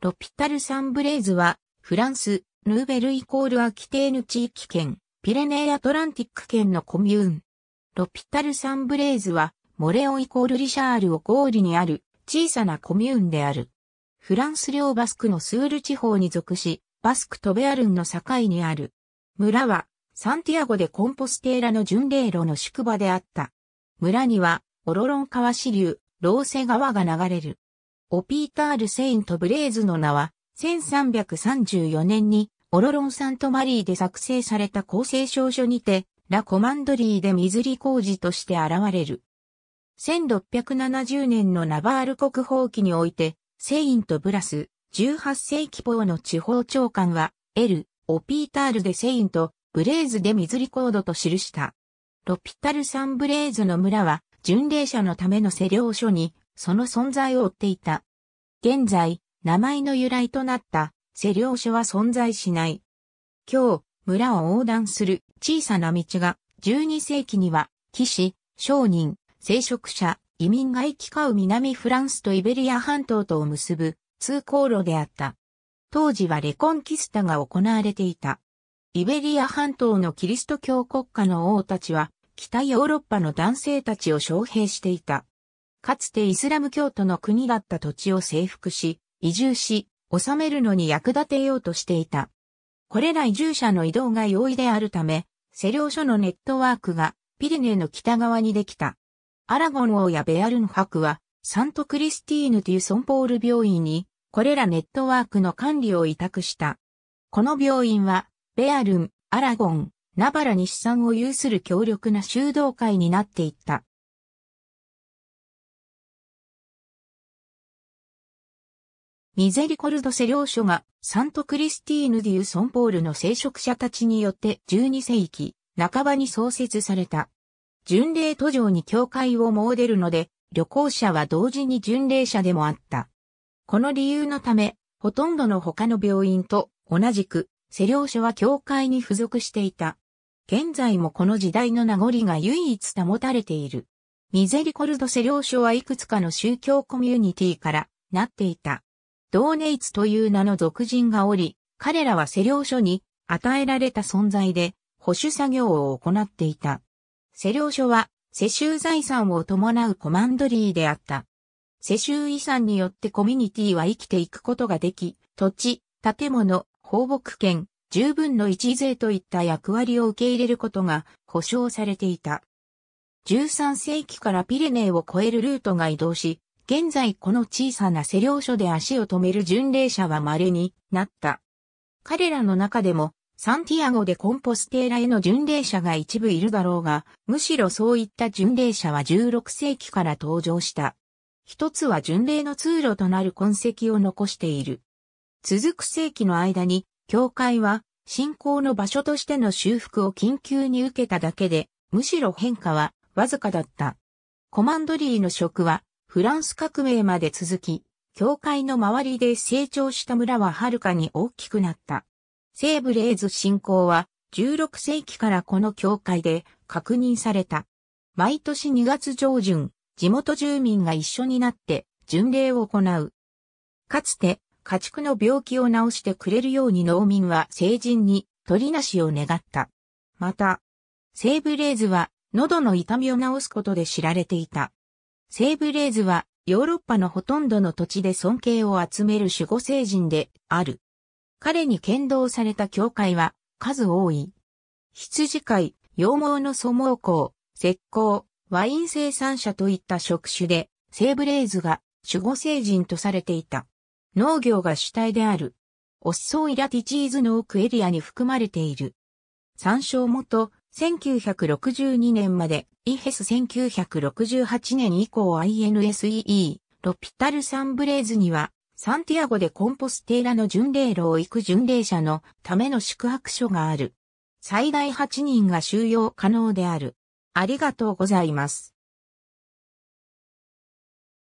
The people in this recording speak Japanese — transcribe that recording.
ロピタル・サン・ブレーズは、フランス、ヌーベルイコールアキテーヌ地域圏、ピレネー・アトランティック圏のコミューン。ロピタル・サン・ブレーズは、モレオイコール・リシャールをゴールにある、小さなコミューンである。フランス領バスクのスール地方に属し、バスクトベアルンの境にある。村は、サンティアゴでコンポステーラの巡礼路の宿場であった。村には、オロロン川支流、ローセ川が流れる。オピータール・セイント・ブレーズの名は、1334年に、オロロン・サント・マリーで作成された公正証書にて、ラ・コマンドリーで水利工事として現れる。1670年のナバール国宝記において、セイント・ブラス、18世紀法の地方長官は、L、オピータールでセイント、ブレーズで水利コードと記した。ロピタル・サン・ブレーズの村は、巡礼者のための施領所に、その存在を追っていた。現在、名前の由来となった施領所は存在しない。今日、村を横断する小さな道が、12世紀には、騎士、商人、聖職者、移民が行き交う南フランスとイベリア半島とを結ぶ通行路であった。当時はレコンキスタが行われていた。イベリア半島のキリスト教国家の王たちは、北ヨーロッパの男性たちを招聘していた。かつてイスラム教徒の国だった土地を征服し、移住し、治めるのに役立てようとしていた。これら移住者の移動が容易であるため、セリオ所のネットワークがピリネの北側にできた。アラゴン王やベアルン博は、サントクリスティーヌというソンポール病院に、これらネットワークの管理を委託した。この病院は、ベアルン、アラゴン、ナバラに資産を有する強力な修道会になっていった。ミゼリコルドセ領書がサントクリスティーヌ・デュ・ー・ソンポールの聖職者たちによって12世紀半ばに創設された。巡礼途上に教会を設けるので、旅行者は同時に巡礼者でもあった。この理由のため、ほとんどの他の病院と同じく、施療所は教会に付属していた。現在もこの時代の名残が唯一保たれている。ミゼリコルド施療書はいくつかの宗教コミュニティからなっていた。ドーネイツという名の俗人がおり、彼らは施領所に与えられた存在で保守作業を行っていた。施領所は世襲財産を伴うコマンドリーであった。世襲遺産によってコミュニティは生きていくことができ、土地、建物、放牧権、十分の一税といった役割を受け入れることが保障されていた。13世紀からピレネーを越えるルートが移動し、現在この小さな施領所で足を止める巡礼者は稀になった。彼らの中でも、サンティアゴでコンポステーラへの巡礼者が一部いるだろうが、むしろそういった巡礼者は16世紀から登場した。一つは巡礼の通路となる痕跡を残している。続く世紀の間に、教会は信仰の場所としての修復を緊急に受けただけで、むしろ変化はわずかだった。コマンドリーの職はフランス革命まで続き、教会の周りで成長した村ははるかに大きくなった。西ブレーズ信仰は16世紀からこの教会で確認された。毎年2月上旬、地元住民が一緒になって巡礼を行う。かつて家畜の病気を治してくれるように農民は成人に鳥なしを願った。また、西ブレーズは喉の痛みを治すことで知られていた。セーブレイズはヨーロッパのほとんどの土地で尊敬を集める守護聖人である。彼に剣道された教会は数多い。羊飼い、羊毛の祖毛工、石膏、ワイン生産者といった職種で、セーブレイズが守護聖人とされていた。農業が主体である。オッソイラティチーズの奥エリアに含まれている。参照元、1962年まで、イヘス1968年以降 INSEE、ロピタルサンブレーズには、サンティアゴでコンポステーラの巡礼路を行く巡礼者のための宿泊所がある。最大8人が収容可能である。ありがとうございます。